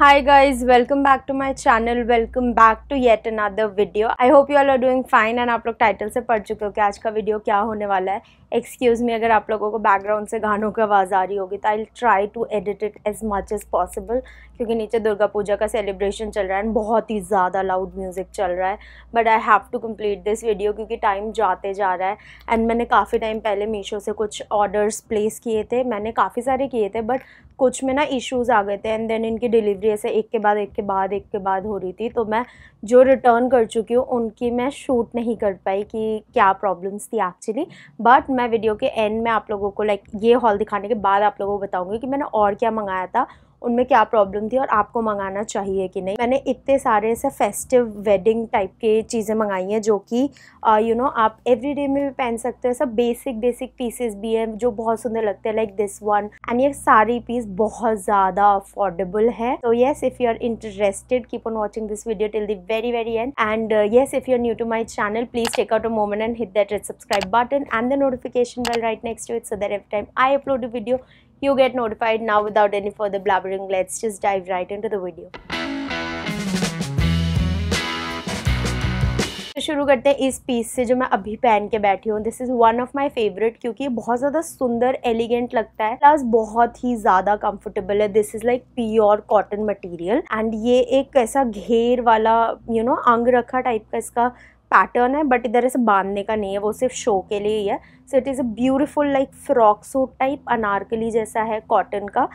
hi guys welcome back to my channel welcome back to yet another video i hope you all are doing fine and आप लोग title से पढ़ चुके हो कि आज का वीडियो क्या होने वाला है एक्सक्यूज़ मी अगर आप लोगों को बैकग्राउंड से गानों की आवाज़ आ रही होगी तो I try to edit it as much as possible क्योंकि नीचे दुर्गा पूजा का सेलिब्रेशन चल रहा है एंड बहुत ही ज़्यादा लाउड म्यूज़िक चल रहा है but I have to complete this video क्योंकि टाइम जाते जा रहा है एंड मैंने काफ़ी टाइम पहले मीशो से कुछ ऑर्डर्स प्लेस किए थे मैंने काफ़ी सारे किए थे बट कुछ में ना इश्यूज आ गए थे एंड देन इनकी डिलीवरी ऐसे एक के बाद एक के बाद एक के बाद हो रही थी तो मैं जो रिटर्न कर चुकी हूँ उनकी मैं शूट नहीं कर पाई कि क्या प्रॉब्लम्स थी एक्चुअली बट मैं वीडियो के एंड में आप लोगों को लाइक ये हॉल दिखाने के बाद आप लोगों को बताऊँगी कि मैंने और क्या मंगाया था उनमें क्या प्रॉब्लम थी और आपको मंगाना चाहिए कि नहीं मैंने इतने सारे ऐसे फेस्टिव वेडिंग टाइप के चीज़ें मंगाई हैं जो कि यू uh, नो आप एवरीडे में भी पहन सकते हो सब बेसिक बेसिक पीसेस भी हैं जो बहुत सुंदर लगते हैं लाइक दिस वन एंड ये सारी पीस बहुत ज़्यादा अफोर्डेबल है तो yes if you are interested keep on watching this video till the very very end end yes if you are new to my channel please take out a moment and hit that subscribe button and the notification bell right next to it so that every time I upload video you get notified now without any further blabbering let's just dive right into the video तो शुरू करते हैं इस piece से जो मैं अभी पहन के बैठी हूँ this is one of my favourite क्योंकि बहुत ज़्यादा सुंदर एलिगेंट लगता है प्लस बहुत ही ज़्यादा कंफर्टेबल है this is like pure cotton material and ये एक ऐसा घेर वाला यू you नो know, अंग रखा टाइप का इसका पैटर्न है बट इधर ऐसे बांधने का नहीं है वो सिर्फ शो के लिए ही है so it is a beautiful like frock suit type anarkali जैसा है कॉटन का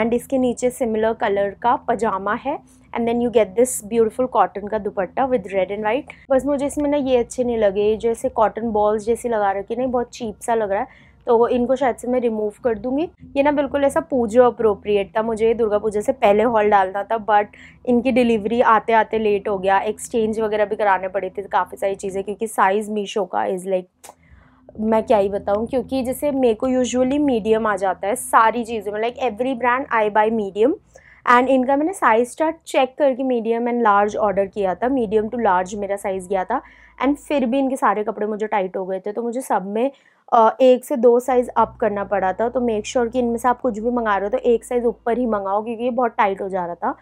एंड इसके नीचे सिमिलर कलर का पजामा है and then you get this beautiful cotton का दुपट्टा विद रेड एंड वाइट बस मुझे इसमें ना ये अच्छे नहीं लगे जैसे कॉटन बॉल्स जैसे लगा रखे नहीं बहुत चीप सा लग रहा है तो इनको शायद से मैं रिमूव कर दूँगी ये ना बिल्कुल ऐसा पूजा अप्रोप्रिएट था मुझे दुर्गा पूजा से पहले हॉल डालना था बट इनकी डिलीवरी आते आते लेट हो गया एक्सचेंज वगैरह भी कराने पड़े थे काफ़ी सारी चीज़ें क्योंकि साइज़ मीशो का इज़ लाइक मैं क्या ही बताऊँ क्योंकि जैसे मेरे को यूजअली मीडियम आ जाता है सारी चीज़ों में like every brand I buy medium and इनका मैंने साइज़ चार्ट चेक करके मीडियम एंड लार्ज ऑर्डर किया था मीडियम टू लार्ज मेरा साइज़ गया था एंड फिर भी इनके सारे कपड़े मुझे टाइट हो गए थे तो मुझे सब में एक से दो साइज़ अप करना पड़ा था तो मेक श्योर sure कि इनमें से आप कुछ भी मंगा रहे हो तो एक साइज़ ऊपर ही मंगाओ क्योंकि ये बहुत टाइट हो जा रहा था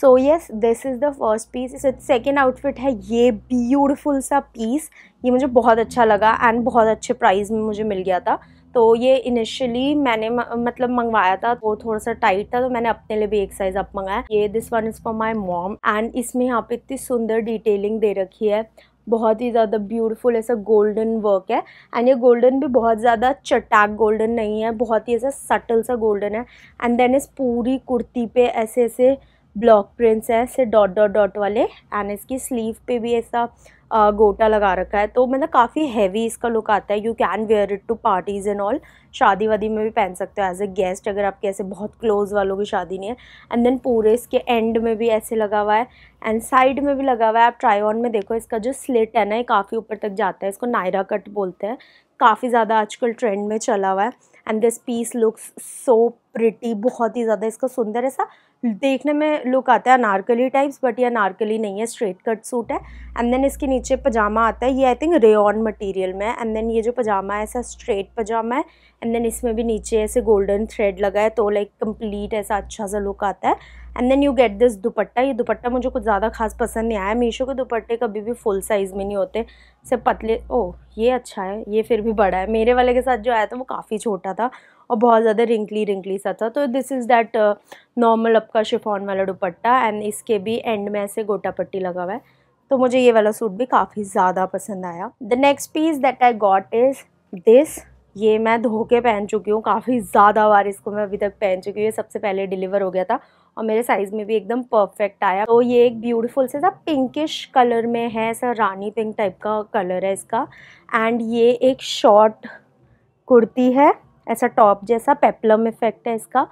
so yes this is the first piece second outfit है ये ब्यूटिफुल सा पीस ये मुझे बहुत अच्छा लगा एंड बहुत अच्छे प्राइस में मुझे मिल गया था तो ये इनिशियली मैंने मतलब मंगवाया था वो थोड़ा सा टाइट था तो मैंने अपने लिए भी एक साइज अप मंगाया ये this one is for my mom and इसमें यहाँ पे इतनी सुंदर डिटेलिंग दे रखी है बहुत ही ज़्यादा ब्यूटीफुल ऐसा गोल्डन वर्क है एंड ये गोल्डन भी बहुत ज़्यादा चटाक गोल्डन नहीं है बहुत ही ऐसा सटल सा गोल्डन है एंड देन इस पूरी कुर्ती पे ऐसे ऐसे ब्लॉक प्रिंट्स है ऐसे डॉट डॉट डॉट वाले एंड इसकी स्लीव पे भी ऐसा गोटा लगा रखा है तो मतलब काफ़ी हैवी इसका लुक आता है you can wear it to parties and all शादी वादी में भी पहन सकते हो एज ए गेस्ट अगर आपके ऐसे बहुत क्लोज वालों की शादी नहीं है एंड देन पूरे इसके एंड में भी ऐसे लगा हुआ है एंड साइड में भी लगा हुआ है आप ट्राई ऑन में देखो इसका जो स्लिट है ना ये काफ़ी ऊपर तक जाता है इसको नायरा कट बोलते हैं काफ़ी ज़्यादा आजकल ट्रेंड में चला हुआ है and this piece looks so pretty बहुत ही ज़्यादा इसका सुंदर ऐसा देखने में लुक आता है अनारकली टाइप्स बट ये अनारकली नहीं है स्ट्रेट कट सूट है एंड देन इसके नीचे पजामा आता है ये आई थिंक रेन मटेरियल में है एंड देन ये जो पजामा है ऐसा स्ट्रेट पजामा है एंड देन इसमें भी नीचे ऐसे गोल्डन थ्रेड लगा है तो लाइक कंप्लीट ऐसा अच्छा सा लुक आता है and then you get this दुपट्टा ये दुपट्टा मुझे कुछ ज़्यादा खास पसंद नहीं आया मीशो के दुपट्टे कभी भी फुल साइज़ में नहीं होते सिर्फ पतले ओ ये अच्छा है ये फिर भी बड़ा है मेरे वाले के साथ जो आया था वो काफ़ी छोटा था और बहुत ज़्यादा रिंकली रिंकली सा था तो दिस इज़ दैट नॉर्मल आपका शिफॉन वाला दुपट्टा एंड इसके भी एंड में ऐसे गोटा पट्टी लगा हुआ है तो मुझे ये वाला सूट भी काफ़ी ज़्यादा पसंद आया the next piece that I got is this ये मैं धो के पहन चुकी हूँ काफ़ी ज़्यादा बार इसको मैं अभी तक पहन चुकी हूँ ये सबसे पहले डिलीवर हो गया था और मेरे साइज़ में भी एकदम परफेक्ट आया तो ये एक ब्यूटीफुल से सा पिंकिश कलर में है ऐसा रानी पिंक टाइप का कलर है इसका एंड ये एक शॉर्ट कुर्ती है ऐसा टॉप जैसा पेपलम इफेक्ट है इसका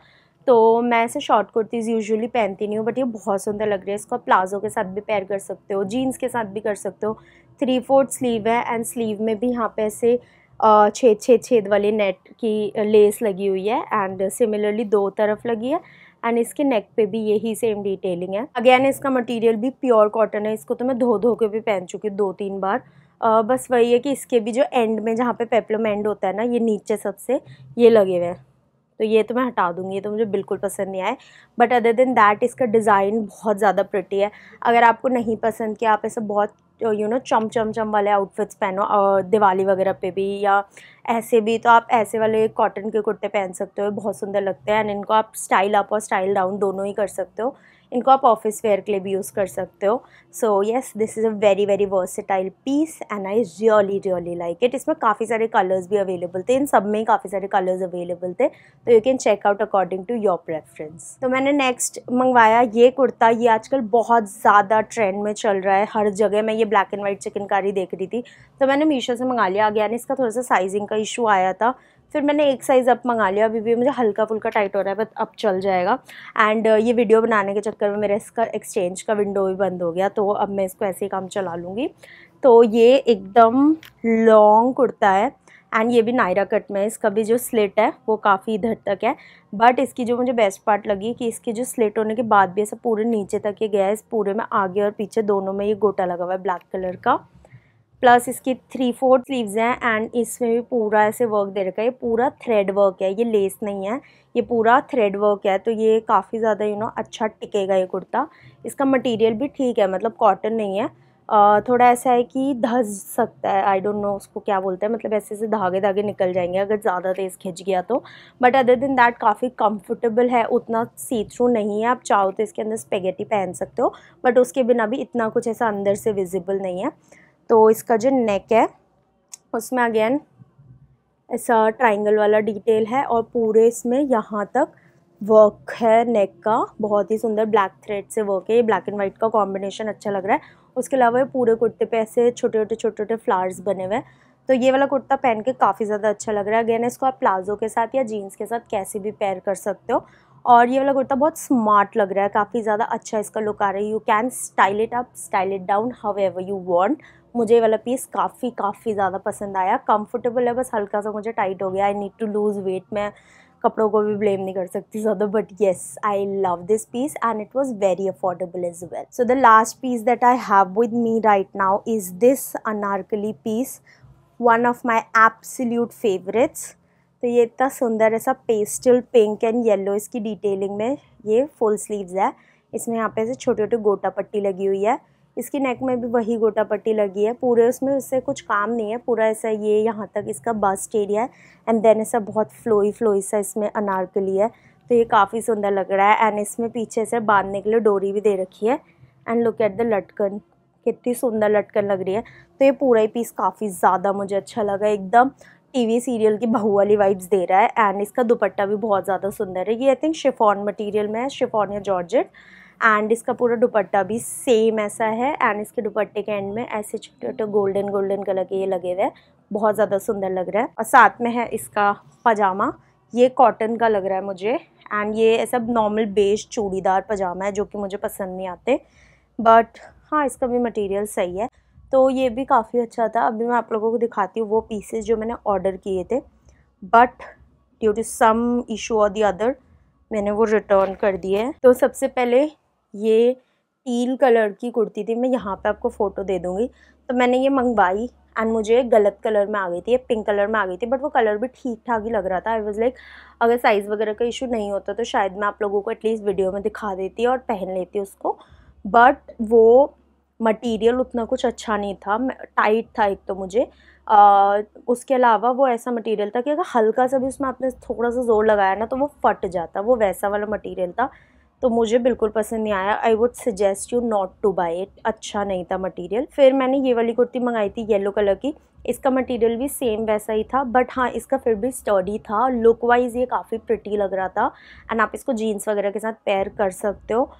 तो मैं ऐसे शॉर्ट कुर्तीज़ यूजुअली पहनती नहीं हूँ बट ये बहुत सुंदर लग रही है इसको प्लाजो के साथ भी पैर कर सकते हो जीन्स के साथ भी कर सकते हो थ्री फोर्थ स्लीव है एंड स्लीव में भी यहाँ पे ऐसे छेद छेद छेद वाले नेट की लेस लगी हुई है एंड सिमिलरली दो तरफ लगी है एंड इसके नेक पे भी यही सेम डिटेलिंग है अगेन इसका मटेरियल भी प्योर कॉटन है इसको तो मैं धो धो के भी पहन चुकी हूँ दो तीन बार आ, बस वही है कि इसके भी जो एंड में जहाँ पे पेप्लम एंड होता है ना ये नीचे सबसे ये लगे हुए हैं तो ये तो मैं हटा दूँगी ये तो मुझे बिल्कुल पसंद नहीं आए बट अदर देन दैट इसका डिज़ाइन बहुत ज़्यादा प्रटी है अगर आपको नहीं पसंद कि आप ऐसा बहुत यू नो चम चम चम वाले आउटफिट्स पहनो दिवाली वगैरह पे भी या ऐसे भी तो आप ऐसे वाले कॉटन के कुर्ते पहन सकते हो बहुत सुंदर लगते हैं एंड इनको आप स्टाइल अप और स्टाइल डाउन दोनों ही कर सकते हो इनको आप ऑफिस वेयर के लिए भी यूज़ कर सकते हो so yes this is a very very versatile piece and I really really like it इसमें काफ़ी सारे कलर्स भी अवेलेबल थे इन सब में ही काफ़ी सारे कलर्स अवेलेबल थे तो you can check out according to your preference तो मैंने नेक्स्ट मंगवाया ये कुर्ता ये आजकल बहुत ज़्यादा ट्रेंड में चल रहा है हर जगह मैं ये ब्लैक एंड वाइट चिकनकारी देख रही थी तो मैंने मीशो से मंगा लिया गया इसका थोड़ा सा साइजिंग का का इशू आया था फिर मैंने एक साइज़ अप मंगा लिया अभी भी मुझे हल्का फुल्का टाइट हो रहा है बट अब चल जाएगा एंड ये वीडियो बनाने के चक्कर में मेरा इसका एक्सचेंज का विंडो भी बंद हो गया तो अब मैं इसको ऐसे ही काम चला लूँगी तो ये एकदम लॉन्ग कुर्ता है एंड ये भी नायरा कट में इसका भी जो स्लिट है वो काफ़ी इधर तक है बट इसकी जो मुझे बेस्ट पार्ट लगी कि इसकी जो स्लिट होने के बाद भी ऐसा पूरे नीचे तक ये गया है इस पूरे में आगे और पीछे दोनों में ये गोटा लगा हुआ है ब्लैक कलर का प्लस इसकी थ्री फोर स्लीव्स हैं एंड इसमें भी पूरा ऐसे वर्क दे रखा है ये पूरा थ्रेड वर्क है ये लेस नहीं है ये पूरा थ्रेड वर्क है तो ये काफ़ी ज़्यादा यू नो अच्छा टिकेगा ये कुर्ता इसका मटेरियल भी ठीक है मतलब कॉटन नहीं है थोड़ा ऐसा है कि धस सकता है आई डोंट नो उसको क्या बोलते हैं मतलब ऐसे ऐसे धागे धागे निकल जाएंगे अगर ज़्यादा तेज़ खिंच गया तो बट अदर देन दैट काफ़ी कंफर्टेबल है उतना सी थ्रू नहीं है आप चाहो तो इसके अंदर स्पेगेटी पहन सकते हो बट उसके बिना भी इतना कुछ ऐसा अंदर से विजिबल नहीं है तो इसका जो नेक है उसमें अगेन ऐसा ट्राइंगल वाला डिटेल है और पूरे इसमें यहाँ तक वर्क है नेक का बहुत ही सुंदर ब्लैक थ्रेड से वर्क है ये ब्लैक एंड वाइट का कॉम्बिनेशन अच्छा लग रहा है उसके अलावा ये पूरे कुर्ते पे ऐसे छोटे छोटे छोटे छोटे फ्लावर्स बने हुए हैं तो ये वाला कुर्ता पहन के काफ़ी ज़्यादा अच्छा लग रहा है अगेन इसको आप प्लाजो के साथ या जीन्स के साथ कैसे भी पेयर कर सकते हो और ये वाला कुर्ता बहुत स्मार्ट लग रहा है काफ़ी ज़्यादा अच्छा इसका लुक आ रहा है you can style it up style it down however you want मुझे वाला पीस काफ़ी काफ़ी ज़्यादा पसंद आया कंफर्टेबल है बस हल्का सा मुझे टाइट हो गया I need to lose weight मैं कपड़ों को भी ब्लेम नहीं कर सकती ज़्यादा but yes I love this piece and it was very affordable as well so the last piece that I have with me right now is this anarkali piece one of my absolute favourites तो ये इतना सुंदर ऐसा pastel pink and yellow इसकी detailing में ये full sleeves है इसमें यहाँ पे ऐसे छोटे छोटे गोटा पट्टी लगी हुई है इसकी नेक में भी वही गोटा पट्टी लगी है पूरे उसमें उससे कुछ काम नहीं है पूरा ऐसा ये यहाँ तक इसका बस्ट एरिया है एंड देन ऐसा बहुत फ्लोई फ्लोई सा इसमें अनारकली है तो ये काफ़ी सुंदर लग रहा है एंड इसमें पीछे से बांधने के लिए डोरी भी दे रखी है एंड लुक एट द लटकन कितनी सुंदर लटकन लग रही है तो ये पूरा ही पीस काफ़ी ज़्यादा मुझे अच्छा लगा एकदम टीवी सीरियल की बहू वाली वाइब्स दे रहा है एंड इसका दुपट्टा भी बहुत ज़्यादा सुंदर है ये आई थिंक शिफॉन मटेरियल में है शिफॉन या जॉर्जेट एंड इसका पूरा दुपट्टा भी सेम ऐसा है एंड इसके दुपट्टे के एंड में ऐसे छोटे छोटे गोल्डन गोल्डन कलर के ये लगे हुए बहुत ज़्यादा सुंदर लग रहा है और साथ में है इसका पजामा ये कॉटन का लग रहा है मुझे एंड ये ऐसा नॉर्मल बेज चूड़ीदार पजामा है जो कि मुझे पसंद नहीं आते बट हाँ इसका भी मटेरियल सही है तो ये भी काफ़ी अच्छा था अभी मैं आप लोगों को दिखाती हूँ वो पीसेस जो मैंने ऑर्डर किए थे but due to some issue or the other मैंने वो रिटर्न कर दिए तो सबसे पहले ये टील कलर की कुर्ती थी मैं यहाँ पे आपको फ़ोटो दे दूँगी तो मैंने ये मंगवाई एंड मुझे गलत कलर में आ गई थी ये पिंक कलर में आ गई थी बट वो कलर भी ठीक ठाक ही लग रहा था आई वॉज़ लाइक अगर साइज़ वगैरह का इशू नहीं होता तो शायद मैं आप लोगों को एटलीस्ट वीडियो में दिखा देती और पहन लेती उसको बट वो मटेरियल उतना कुछ अच्छा नहीं था टाइट था एक तो मुझे आ, उसके अलावा वो ऐसा मटेरियल था कि अगर हल्का सा भी उसमें आपने थोड़ा सा ज़ोर लगाया ना तो वो फट जाता वो वैसा वाला मटेरियल था तो मुझे बिल्कुल पसंद नहीं आया I would suggest you not to buy it अच्छा नहीं था मटेरियल फिर मैंने ये वाली कुर्ती मंगाई थी येलो कलर की इसका मटेरियल भी सेम वैसा ही था बट हाँ इसका फिर भी स्टडी था लुक वाइज ये काफ़ी प्रिटी लग रहा था एंड आप इसको जीन्स वगैरह के साथ पेयर कर सकते हो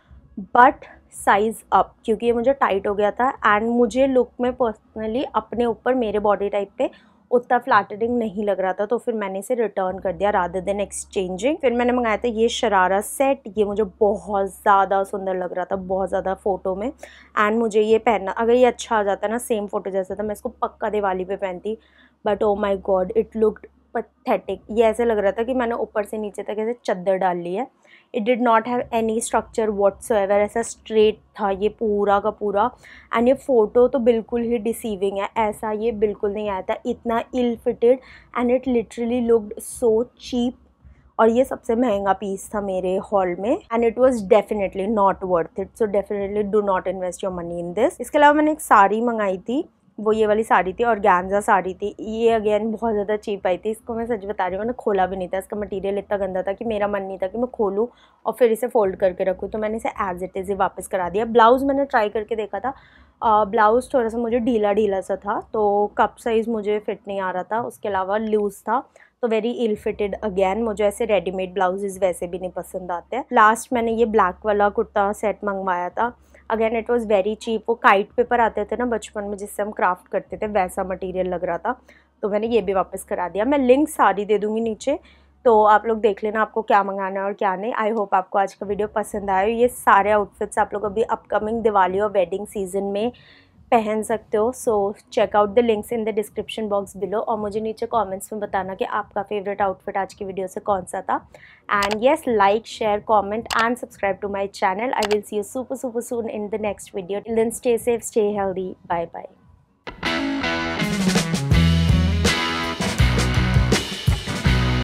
बट साइज़ अप क्योंकि ये मुझे टाइट हो गया था एंड मुझे लुक में पर्सनली अपने ऊपर मेरे बॉडी टाइप पे उतना फ्लैटरिंग नहीं लग रहा था तो फिर मैंने इसे रिटर्न कर दिया राधा देन एक्सचेंजिंग फिर मैंने मंगाया था ये शरारा सेट ये मुझे बहुत ज़्यादा सुंदर लग रहा था बहुत ज़्यादा फ़ोटो में एंड मुझे ये पहनना अगर ये अच्छा आ जाता ना सेम फ़ोटो जैसा था मैं इसको पक्का दिवाली पर पहनती but oh my God it looked pathetic ये ऐसे लग रहा था कि मैंने ऊपर से नीचे तक ऐसे चद्दर डाल ली है it did not have any structure whatsoever ऐसा स्ट्रेट था ये पूरा का पूरा एंड ये फ़ोटो तो बिल्कुल ही डिसीविंग है ऐसा ये बिल्कुल नहीं आया था इतना ill fitted and it literally looked so cheap और ये सबसे महंगा पीस था मेरे हॉल में and it was definitely not worth it so definitely do not invest your money in this इसके अलावा मैंने एक साड़ी मंगाई थी वो ये वाली साड़ी थी और गांजा साड़ी थी ये अगेन बहुत ज़्यादा चीप आई थी इसको मैं सच बता रही हूँ मैंने खोला भी नहीं था इसका मटेरियल इतना गंदा था कि मेरा मन नहीं था कि मैं खोलूँ और फिर इसे फोल्ड करके रखूँ तो मैंने इसे एज इट इज़ ही वापस करा दिया ब्लाउज़ मैंने ट्राई करके देखा था ब्लाउज़ थोड़ा सा मुझे ढीला ढीला सा था तो कप साइज़ मुझे फिट नहीं आ रहा था उसके अलावा लूज़ था तो वेरी इल फिटेड अगेन मुझे ऐसे रेडीमेड ब्लाउजेज वैसे भी नहीं पसंद आते हैं लास्ट मैंने ये ब्लैक वाला कुर्ता सेट मंगवाया था again it was very cheap वो काइट पेपर आते थे ना बचपन में जिससे हम क्राफ्ट करते थे वैसा मटीरियल लग रहा था तो मैंने ये भी वापस करा दिया मैं लिंक सारी दे दूँगी नीचे तो आप लोग देख लेना आपको क्या मंगाना है और क्या नहीं आई होप आपको आज का वीडियो पसंद आया ये सारे आउटफिट्स आप लोग अभी अपकमिंग दिवाली और वेडिंग सीजन में पहन सकते हो so check out the links in the description box below और मुझे नीचे कमेंट्स में बताना कि आपका फेवरेट आउटफिट आज की वीडियो से कौन सा था and yes like share comment and subscribe to my channel I will see you super super soon in the next video stay safe stay healthy bye bye